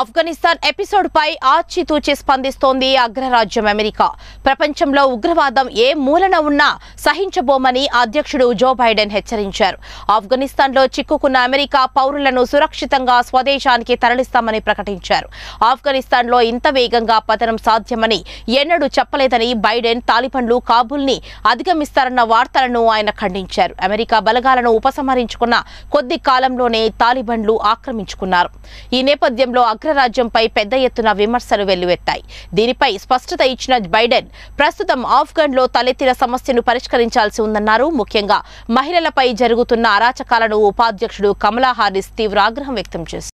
Afghanistan episode పై ఆచితూచి స్పందిస్తోంది అగ్రరాజ్యం America ప్రపంచంలో ఉగ్రవాదం ఏ మూలన ఉన్నా సహించబోమని అధ్యక్షుడు జో బైడెన్ హెచ్చరించారు ఆఫ్ఘనిస్తాన్లో చిక్కుకున్న అమెరికా పౌరులను సురక్షితంగా స్వదేశానికి తరలిస్తామని ప్రకటించారు ఆఫ్ఘనిస్తాన్లో ఇంత వేగంగా పతనం సాధ్యమని ఎన్నడూ చెప్పలేదని బైడెన్ తాలిబన్లు కాబుల్ని అధిగమిస్తారన్న వార్తలను ఆయన ఖండించారు అమెరికా బలగాలను ఉపసంహరించుకున్న కొద్ది కాలంలోనే తాలిబన్లు ఆక్రమించుకున్నారు ఈ నేపథ్యంలో అగ్రరాజ్యంపై పెద్ద ఎత్తున విమర్శలు వెల్లువెత్తాయి దీనిపై స్పష్టత ఇచ్చిన బైడెన్ ప్రస్తుతం ఆఫ్ఘన్లో తలెత్తిన సమస్యను పరిష్కరించారు పరిష్కరించాల్సి ఉందన్నారు ముఖ్యంగా మహిళలపై జరుగుతున్న అరాచకాలను ఉపాధ్యక్షుడు కమలా హారిస్ తీవ్ర ఆగ్రహం వ్యక్తం చేశారు